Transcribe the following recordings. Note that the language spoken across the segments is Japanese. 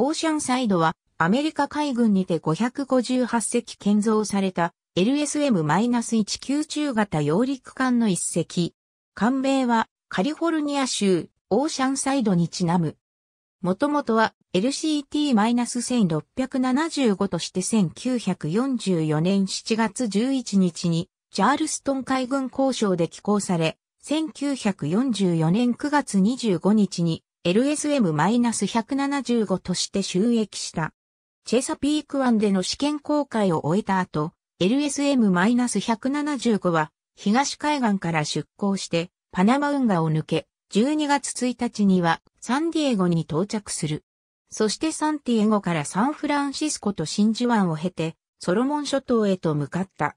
オーシャンサイドはアメリカ海軍にて558隻建造された LSM-19 中型揚陸艦の一隻。艦名はカリフォルニア州オーシャンサイドにちなむ。もともとは LCT-1675 として1944年7月11日にチャールストン海軍交渉で寄港され、1944年9月25日に LSM-175 として収益した。チェサピーク湾での試験公開を終えた後、LSM-175 は東海岸から出港してパナマ運河を抜け、12月1日にはサンディエゴに到着する。そしてサンディエゴからサンフランシスコと真珠湾を経て、ソロモン諸島へと向かった。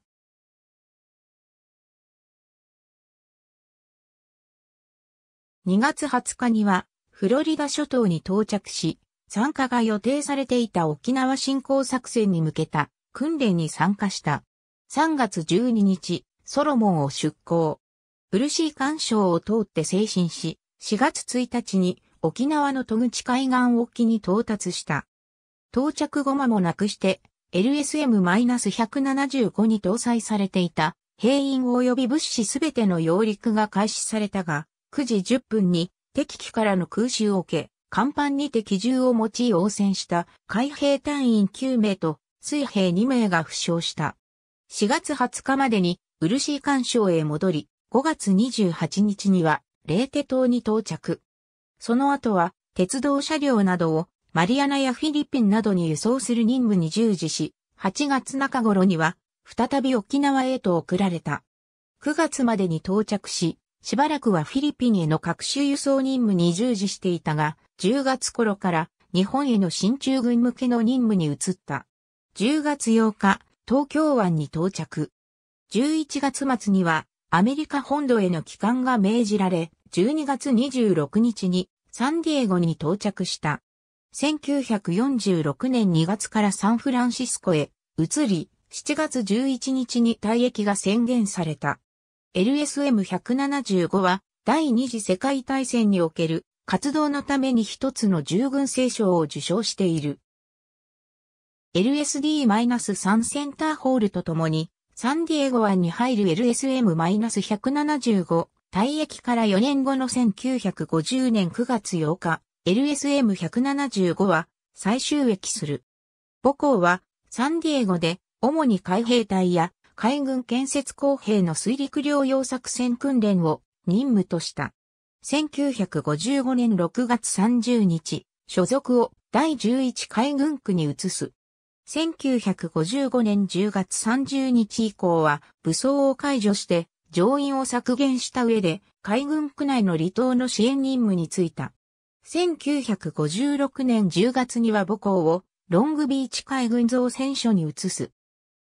2月20日には、フロリダ諸島に到着し、参加が予定されていた沖縄振興作戦に向けた訓練に参加した。3月12日、ソロモンを出港。ー干渉を通って精神し、4月1日に沖縄の戸口海岸沖に到達した。到着後間もなくして、LSM-175 に搭載されていた、兵員及び物資すべての揚陸が開始されたが、9時10分に敵機からの空襲を受け、甲板にて機銃を用い応戦した海兵隊員9名と水兵2名が負傷した。4月20日までに漆干渉へ戻り、5月28日にはレーテ島に到着。その後は鉄道車両などをマリアナやフィリピンなどに輸送する任務に従事し、8月中頃には再び沖縄へと送られた。9月までに到着し、しばらくはフィリピンへの各種輸送任務に従事していたが、10月頃から日本への進駐軍向けの任務に移った。10月8日、東京湾に到着。11月末にはアメリカ本土への帰還が命じられ、12月26日にサンディエゴに到着した。1946年2月からサンフランシスコへ移り、7月11日に退役が宣言された。LSM175 は第二次世界大戦における活動のために一つの従軍聖賞を受賞している。LSD-3 センターホールとともに、サンディエゴ湾に入る LSM-175 退役から4年後の1950年9月8日、LSM-175 は最終役する。母校はサンディエゴで主に海兵隊や海軍建設工兵の水陸両用作戦訓練を任務とした。1955年6月30日、所属を第11海軍区に移す。1955年10月30日以降は武装を解除して乗員を削減した上で海軍区内の離島の支援任務に就いた。1956年10月には母校をロングビーチ海軍造船所に移す。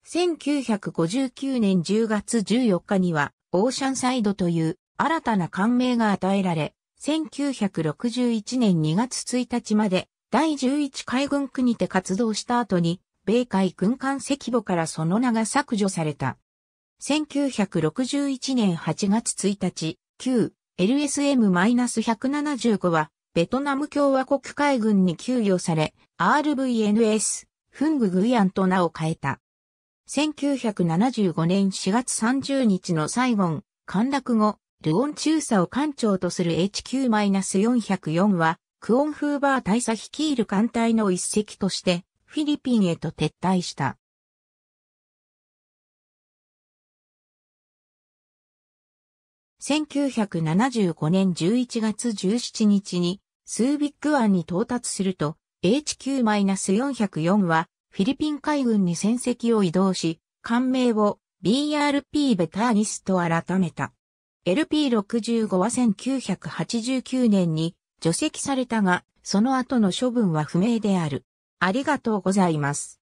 1959年10月14日には、オーシャンサイドという新たな艦名が与えられ、1961年2月1日まで第11海軍区にて活動した後に、米海軍艦赤母からその名が削除された。1961年8月1日、旧 LSM-175 は、ベトナム共和国海軍に給与され、RVNS、フンググイアンと名を変えた。1975年4月30日のサイゴン、陥落後、ルオン中佐を艦長とする HQ-404 は、クオンフーバー大佐率いる艦隊の一隻として、フィリピンへと撤退した。1975年11月17日に、スービック湾に到達すると、HQ-404 は、フィリピン海軍に戦績を移動し、艦名を BRP ベターニスと改めた。LP65 は1989年に除籍されたが、その後の処分は不明である。ありがとうございます。